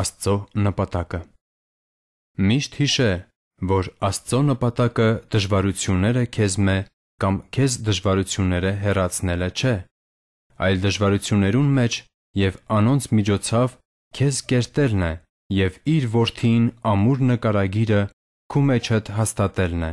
Աստծո նպատակը Միշտ հիշե, որ Աստծո նպատակը դժվարությունները քեզմե կամ քեզ դժվարությունները հեռացնելը չէ, այլ դժվարություններուն մեջ եւ անոնց միջոցով քեզ կերտելն է եւ իր որդին ամուր նկարագիրը քու մեջդ հաստատելն է։